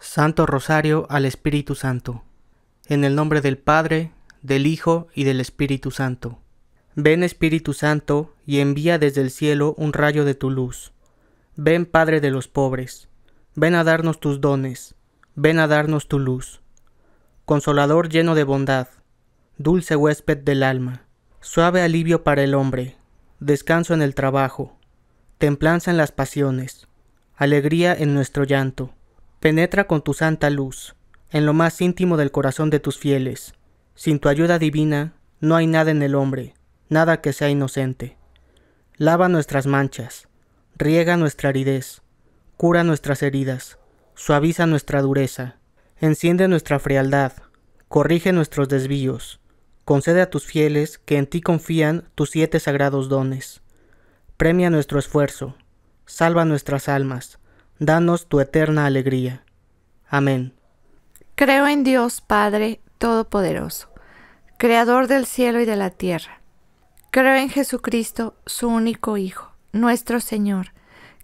Santo Rosario al Espíritu Santo. En el nombre del Padre, del Hijo y del Espíritu Santo. Ven Espíritu Santo y envía desde el cielo un rayo de tu luz. Ven Padre de los pobres ven a darnos tus dones, ven a darnos tu luz. Consolador lleno de bondad, dulce huésped del alma, suave alivio para el hombre, descanso en el trabajo, templanza en las pasiones, alegría en nuestro llanto. Penetra con tu santa luz en lo más íntimo del corazón de tus fieles. Sin tu ayuda divina, no hay nada en el hombre, nada que sea inocente. Lava nuestras manchas, riega nuestra aridez, cura nuestras heridas, suaviza nuestra dureza, enciende nuestra frialdad, corrige nuestros desvíos, concede a tus fieles que en ti confían tus siete sagrados dones. Premia nuestro esfuerzo, salva nuestras almas, danos tu eterna alegría. Amén. Creo en Dios Padre Todopoderoso, Creador del cielo y de la tierra. Creo en Jesucristo, su único Hijo, nuestro Señor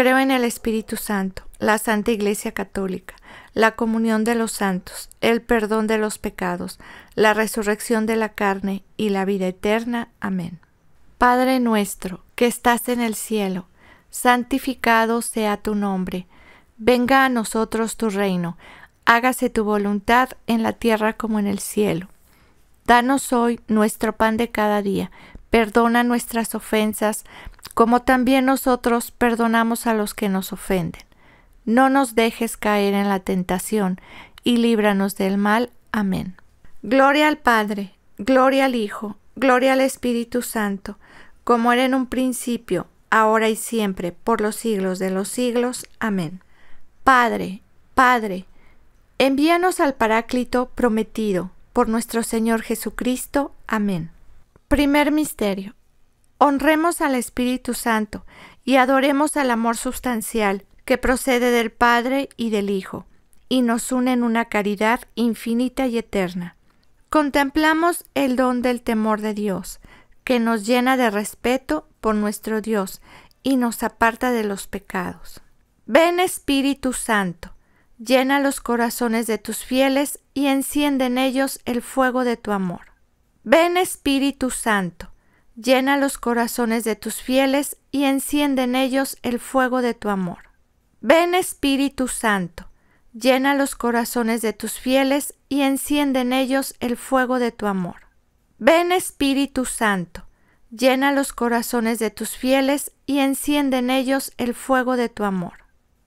Creo en el Espíritu Santo, la Santa Iglesia Católica, la comunión de los santos, el perdón de los pecados, la resurrección de la carne y la vida eterna. Amén. Padre nuestro, que estás en el cielo, santificado sea tu nombre. Venga a nosotros tu reino, hágase tu voluntad en la tierra como en el cielo. Danos hoy nuestro pan de cada día Perdona nuestras ofensas, como también nosotros perdonamos a los que nos ofenden. No nos dejes caer en la tentación, y líbranos del mal. Amén. Gloria al Padre, gloria al Hijo, gloria al Espíritu Santo, como era en un principio, ahora y siempre, por los siglos de los siglos. Amén. Padre, Padre, envíanos al Paráclito prometido, por nuestro Señor Jesucristo. Amén. Primer misterio. Honremos al Espíritu Santo y adoremos al amor sustancial que procede del Padre y del Hijo, y nos une en una caridad infinita y eterna. Contemplamos el don del temor de Dios, que nos llena de respeto por nuestro Dios y nos aparta de los pecados. Ven Espíritu Santo, llena los corazones de tus fieles y enciende en ellos el fuego de tu amor. Ven Espíritu Santo, llena los corazones de tus fieles y enciende en ellos el fuego de tu amor. Ven Espíritu Santo, llena los corazones de tus fieles y enciende en ellos el fuego de tu amor. Ven Espíritu Santo, llena los corazones de tus fieles y enciende en ellos el fuego de tu amor.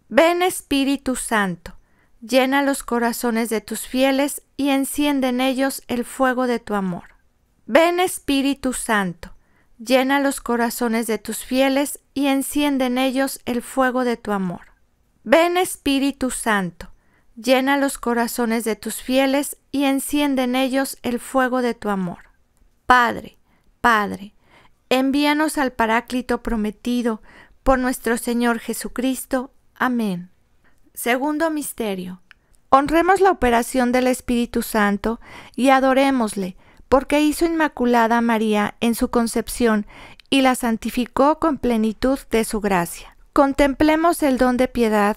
Ven Espíritu Santo, llena los corazones de tus fieles y enciende en ellos el fuego de tu amor. Ven Espíritu Santo, llena los corazones de tus fieles y enciende en ellos el fuego de tu amor. Ven Espíritu Santo, llena los corazones de tus fieles y enciende en ellos el fuego de tu amor. Padre, Padre, envíanos al Paráclito prometido por nuestro Señor Jesucristo. Amén. Segundo misterio. Honremos la operación del Espíritu Santo y adorémosle porque hizo inmaculada a María en su concepción y la santificó con plenitud de su gracia. Contemplemos el don de piedad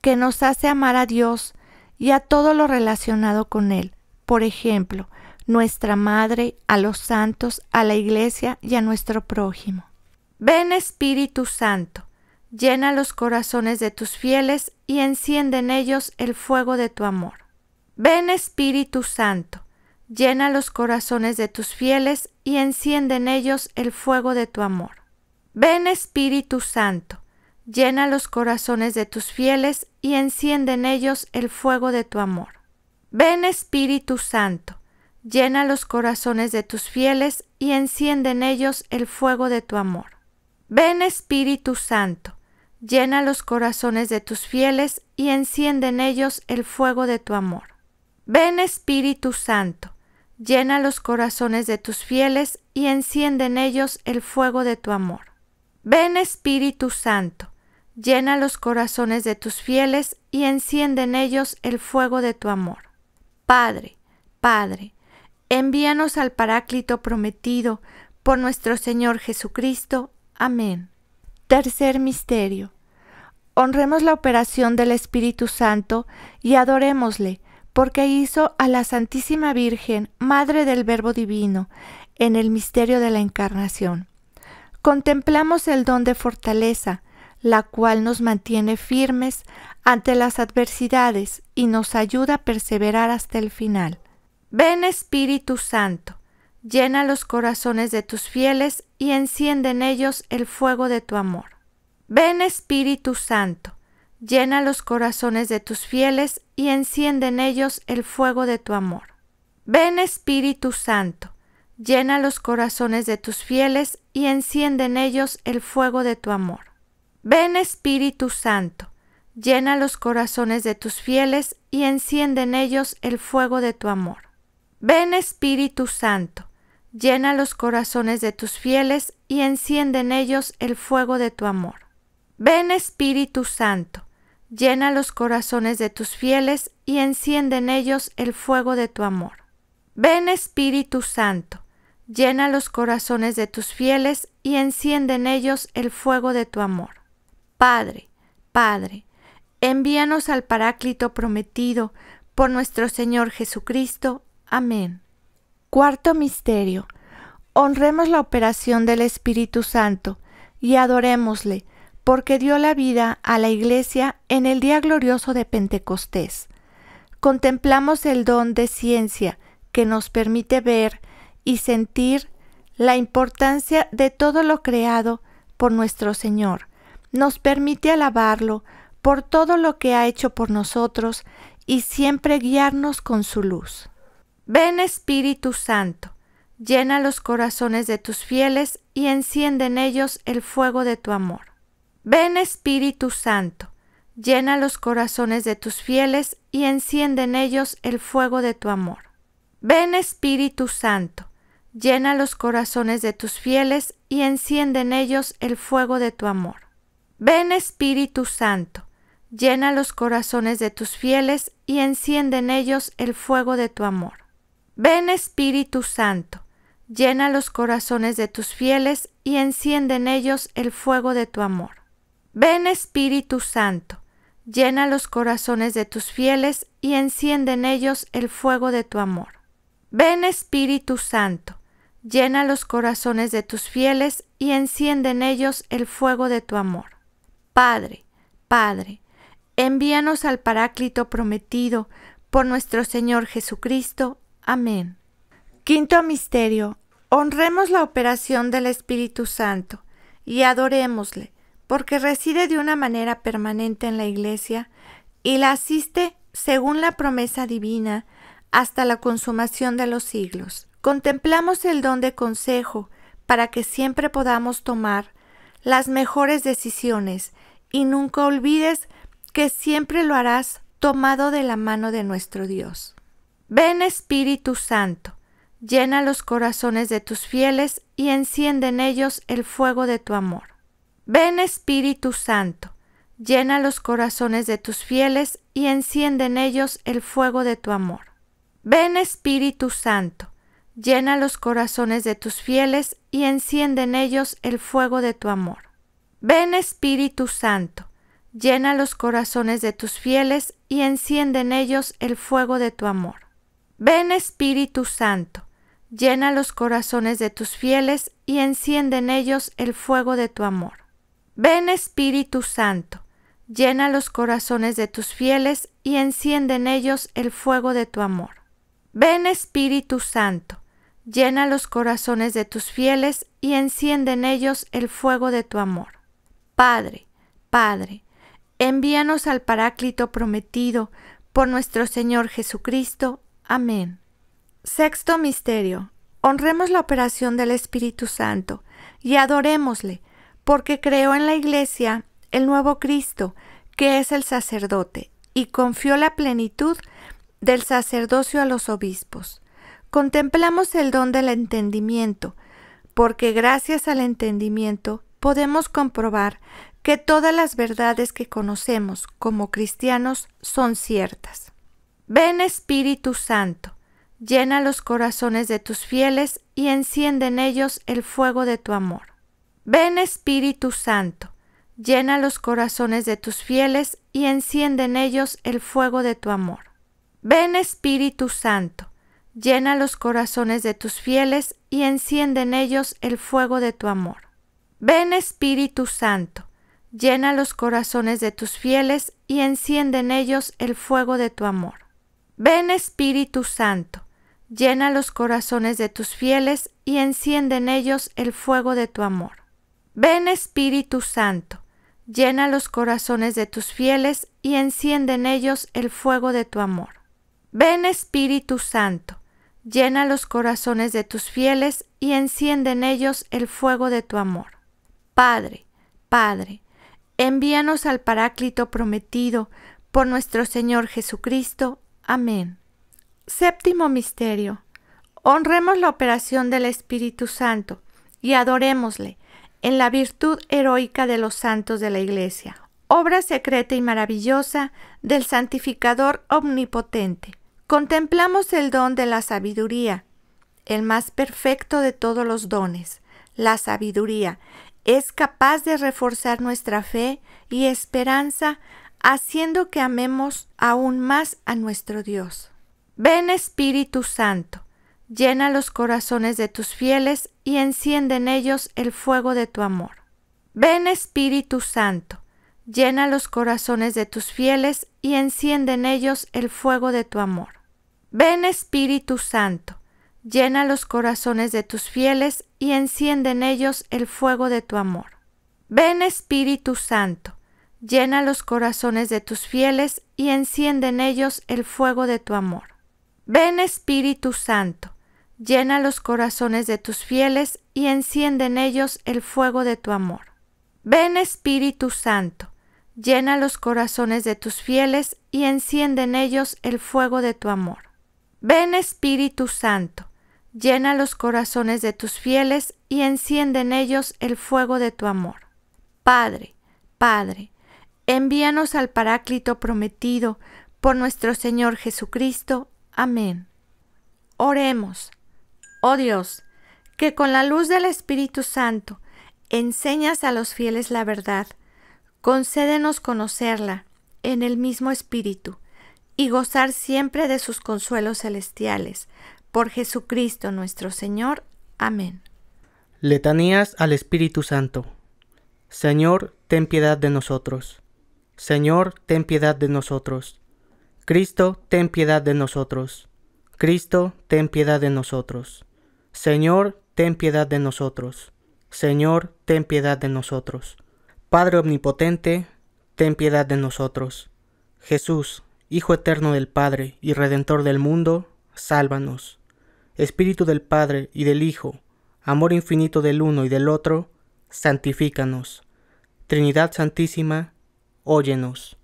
que nos hace amar a Dios y a todo lo relacionado con Él. Por ejemplo, nuestra Madre, a los santos, a la Iglesia y a nuestro prójimo. Ven Espíritu Santo, llena los corazones de tus fieles y enciende en ellos el fuego de tu amor. Ven Espíritu Santo, llena los corazones de tus fieles y enciende en ellos el fuego de tu amor. Ven Espíritu Santo, llena los corazones de tus fieles y enciende en ellos el fuego de tu amor. Ven Espíritu Santo, llena los corazones de tus fieles y enciende en ellos el fuego de tu amor. Ven Espíritu Santo, llena los corazones de tus fieles y enciende ellos el fuego de tu amor. Ven Espíritu Santo, llena los corazones de tus fieles y enciende en ellos el fuego de tu amor. Ven Espíritu Santo, llena los corazones de tus fieles y enciende en ellos el fuego de tu amor. Padre, Padre, envíanos al Paráclito prometido por nuestro Señor Jesucristo. Amén. Tercer Misterio. Honremos la operación del Espíritu Santo y adorémosle porque hizo a la Santísima Virgen, Madre del Verbo Divino, en el misterio de la Encarnación. Contemplamos el don de fortaleza, la cual nos mantiene firmes ante las adversidades y nos ayuda a perseverar hasta el final. Ven Espíritu Santo, llena los corazones de tus fieles y enciende en ellos el fuego de tu amor. Ven Espíritu Santo, llena los corazones de tus fieles y enciende en ellos el fuego de tu amor. Ven Espíritu Santo, llena los corazones de tus fieles y enciende en ellos el fuego de tu amor. Ven Espíritu Santo, llena los corazones de tus fieles y enciende en ellos el fuego de tu amor. Ven Espíritu Santo, llena los corazones de tus fieles y enciende en ellos el fuego de tu amor. Ven Espíritu Santo, llena los corazones de tus fieles y enciende en ellos el fuego de tu amor. Ven Espíritu Santo, llena los corazones de tus fieles y enciende en ellos el fuego de tu amor. Padre, Padre, envíanos al Paráclito prometido por nuestro Señor Jesucristo. Amén. Cuarto Misterio. Honremos la operación del Espíritu Santo y adorémosle porque dio la vida a la Iglesia en el día glorioso de Pentecostés. Contemplamos el don de ciencia que nos permite ver y sentir la importancia de todo lo creado por nuestro Señor. Nos permite alabarlo por todo lo que ha hecho por nosotros y siempre guiarnos con su luz. Ven Espíritu Santo, llena los corazones de tus fieles y enciende en ellos el fuego de tu amor. Ven Espíritu Santo, llena los corazones de tus fieles y enciende en ellos el fuego de tu amor. Ven Espíritu Santo, llena los corazones de tus fieles y enciende en ellos el fuego de tu amor. Ven Espíritu Santo, llena los corazones de tus fieles y enciende en ellos el fuego de tu amor. Ven Espíritu Santo, llena los corazones de tus fieles y enciende en ellos el fuego de tu amor. Ven Espíritu Santo, llena los corazones de tus fieles y enciende en ellos el fuego de tu amor. Ven Espíritu Santo, llena los corazones de tus fieles y enciende en ellos el fuego de tu amor. Padre, Padre, envíanos al Paráclito prometido por nuestro Señor Jesucristo. Amén. Quinto misterio. Honremos la operación del Espíritu Santo y adorémosle porque reside de una manera permanente en la Iglesia y la asiste según la promesa divina hasta la consumación de los siglos. Contemplamos el don de consejo para que siempre podamos tomar las mejores decisiones y nunca olvides que siempre lo harás tomado de la mano de nuestro Dios. Ven Espíritu Santo, llena los corazones de tus fieles y enciende en ellos el fuego de tu amor. Ven Espíritu Santo, llena los corazones de tus fieles y enciende en ellos el fuego de tu amor. Ven Espíritu Santo, llena los corazones de tus fieles y enciende en ellos el fuego de tu amor. Ven Espíritu Santo, llena los corazones de tus fieles y enciende en ellos el fuego de tu amor. Ven Espíritu Santo, llena los corazones de tus fieles y enciende en ellos el fuego de tu amor. Ven Espíritu Santo, llena los corazones de tus fieles y enciende en ellos el fuego de tu amor. Ven Espíritu Santo, llena los corazones de tus fieles y enciende en ellos el fuego de tu amor. Padre, Padre, envíanos al Paráclito prometido por nuestro Señor Jesucristo. Amén. Sexto Misterio. Honremos la operación del Espíritu Santo y adorémosle porque creó en la Iglesia el nuevo Cristo, que es el sacerdote, y confió la plenitud del sacerdocio a los obispos. Contemplamos el don del entendimiento, porque gracias al entendimiento podemos comprobar que todas las verdades que conocemos como cristianos son ciertas. Ven Espíritu Santo, llena los corazones de tus fieles y enciende en ellos el fuego de tu amor. Ven Espíritu Santo, llena los corazones de tus fieles y enciende en ellos el fuego de tu amor. Ven Espíritu Santo, llena los corazones de tus fieles y enciende en ellos el fuego de tu amor. Ven Espíritu Santo, llena los corazones de tus fieles y enciende en ellos el fuego de tu amor. Ven Espíritu Santo, llena los corazones de tus fieles y enciende en ellos el fuego de tu amor. Ven Espíritu Santo, llena los corazones de tus fieles y enciende en ellos el fuego de tu amor. Ven Espíritu Santo, llena los corazones de tus fieles y enciende en ellos el fuego de tu amor. Padre, Padre, envíanos al Paráclito prometido por nuestro Señor Jesucristo. Amén. Séptimo Misterio. Honremos la operación del Espíritu Santo y adorémosle en la virtud heroica de los santos de la Iglesia, obra secreta y maravillosa del santificador omnipotente. Contemplamos el don de la sabiduría, el más perfecto de todos los dones. La sabiduría es capaz de reforzar nuestra fe y esperanza, haciendo que amemos aún más a nuestro Dios. Ven Espíritu Santo llena los corazones de tus fieles y enciende en ellos el fuego de tu amor. Ven Espíritu Santo, llena los corazones de tus fieles y enciende en ellos el fuego de tu amor. Ven Espíritu Santo, llena los corazones de tus fieles y enciende en ellos el fuego de tu amor. Ven Espíritu Santo, llena los corazones de tus fieles y enciende ellos el fuego de tu amor. Ven Espíritu Santo, llena los corazones de tus fieles y enciende en ellos el fuego de tu amor. Ven Espíritu Santo, llena los corazones de tus fieles y enciende en ellos el fuego de tu amor. Ven Espíritu Santo, llena los corazones de tus fieles y enciende en ellos el fuego de tu amor. Padre, Padre, envíanos al Paráclito prometido por nuestro Señor Jesucristo. Amén. Oremos. Oh Dios, que con la luz del Espíritu Santo enseñas a los fieles la verdad, concédenos conocerla en el mismo Espíritu y gozar siempre de sus consuelos celestiales. Por Jesucristo nuestro Señor. Amén. Letanías al Espíritu Santo. Señor, ten piedad de nosotros. Señor, ten piedad de nosotros. Cristo, ten piedad de nosotros. Cristo, ten piedad de nosotros. Señor, ten piedad de nosotros. Señor, ten piedad de nosotros. Padre Omnipotente, ten piedad de nosotros. Jesús, Hijo Eterno del Padre y Redentor del mundo, sálvanos. Espíritu del Padre y del Hijo, amor infinito del uno y del otro, santifícanos. Trinidad Santísima, óyenos.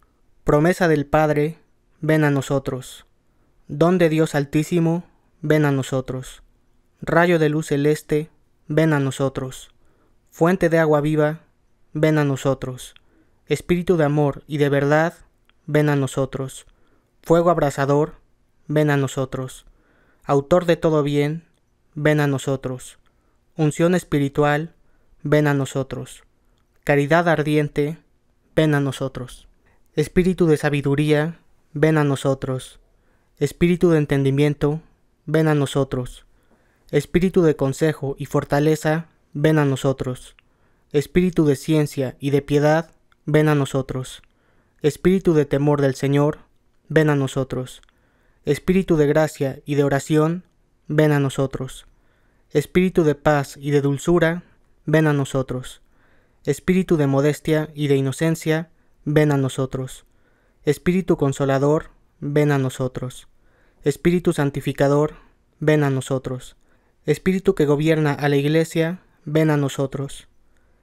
Promesa del Padre, ven a nosotros. Don de Dios Altísimo, ven a nosotros. Rayo de luz celeste, ven a nosotros. Fuente de agua viva, ven a nosotros. Espíritu de amor y de verdad, ven a nosotros. Fuego abrasador, ven a nosotros. Autor de todo bien, ven a nosotros. Unción espiritual, ven a nosotros. Caridad ardiente, ven a nosotros. Espíritu de sabiduría, ven a nosotros. Espíritu de entendimiento, ven a nosotros. Espíritu de consejo y fortaleza, ven a nosotros. Espíritu de ciencia y de piedad, ven a nosotros. Espíritu de temor del Señor, ven a nosotros. Espíritu de gracia y de oración, ven a nosotros. Espíritu de paz y de dulzura, ven a nosotros. Espíritu de modestia y de inocencia, ven a nosotros. Espíritu consolador, ven a nosotros. Espíritu santificador, ven a nosotros. Espíritu que gobierna a la Iglesia, ven a nosotros.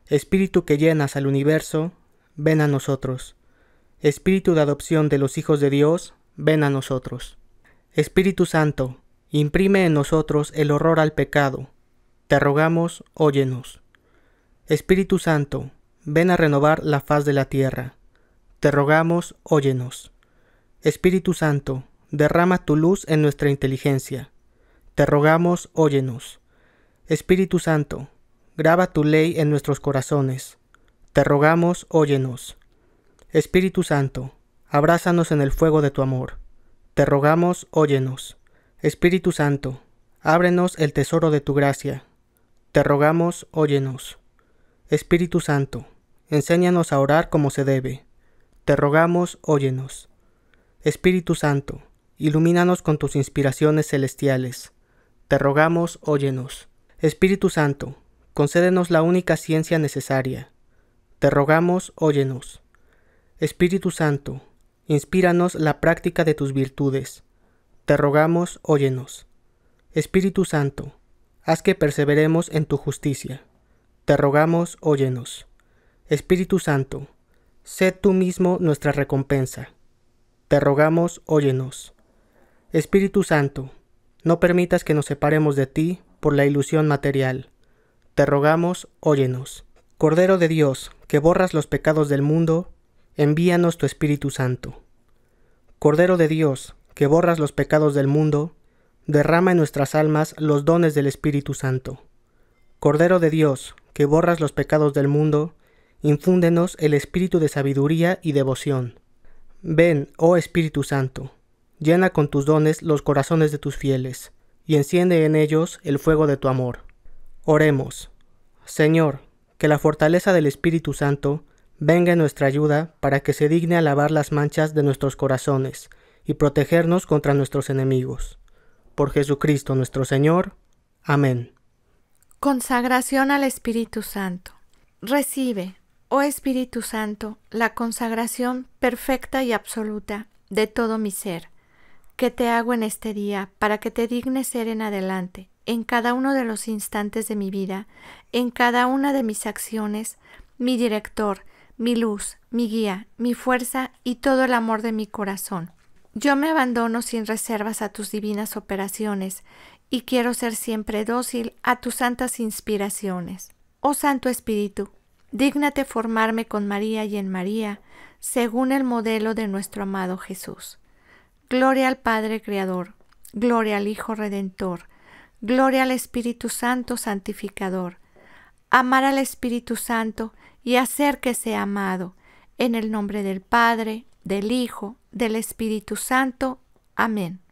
Espíritu que llenas al universo, ven a nosotros. Espíritu de adopción de los hijos de Dios, ven a nosotros. Espíritu Santo, imprime en nosotros el horror al pecado. Te rogamos, óyenos. Espíritu Santo, ven a renovar la faz de la tierra. Te rogamos, óyenos. Espíritu Santo, derrama tu luz en nuestra inteligencia te rogamos, óyenos. Espíritu Santo, graba tu ley en nuestros corazones. Te rogamos, óyenos. Espíritu Santo, abrázanos en el fuego de tu amor. Te rogamos, óyenos. Espíritu Santo, ábrenos el tesoro de tu gracia. Te rogamos, óyenos. Espíritu Santo, enséñanos a orar como se debe. Te rogamos, óyenos. Espíritu Santo, ilumínanos con tus inspiraciones celestiales te rogamos, óyenos. Espíritu Santo, concédenos la única ciencia necesaria. Te rogamos, óyenos. Espíritu Santo, inspíranos la práctica de tus virtudes. Te rogamos, óyenos. Espíritu Santo, haz que perseveremos en tu justicia. Te rogamos, óyenos. Espíritu Santo, sé tú mismo nuestra recompensa. Te rogamos, óyenos. Espíritu Santo, no permitas que nos separemos de ti por la ilusión material. Te rogamos, óyenos. Cordero de Dios, que borras los pecados del mundo, envíanos tu Espíritu Santo. Cordero de Dios, que borras los pecados del mundo, derrama en nuestras almas los dones del Espíritu Santo. Cordero de Dios, que borras los pecados del mundo, infúndenos el espíritu de sabiduría y devoción. Ven, oh Espíritu Santo, Llena con tus dones los corazones de tus fieles, y enciende en ellos el fuego de tu amor. Oremos. Señor, que la fortaleza del Espíritu Santo venga en nuestra ayuda para que se digne a lavar las manchas de nuestros corazones y protegernos contra nuestros enemigos. Por Jesucristo nuestro Señor. Amén. Consagración al Espíritu Santo. Recibe, oh Espíritu Santo, la consagración perfecta y absoluta de todo mi ser que te hago en este día para que te dignes ser en adelante, en cada uno de los instantes de mi vida, en cada una de mis acciones, mi director, mi luz, mi guía, mi fuerza y todo el amor de mi corazón. Yo me abandono sin reservas a tus divinas operaciones y quiero ser siempre dócil a tus santas inspiraciones. Oh Santo Espíritu, dígnate formarme con María y en María, según el modelo de nuestro amado Jesús. Gloria al Padre Creador, gloria al Hijo Redentor, gloria al Espíritu Santo Santificador. Amar al Espíritu Santo y hacer que sea amado, en el nombre del Padre, del Hijo, del Espíritu Santo. Amén.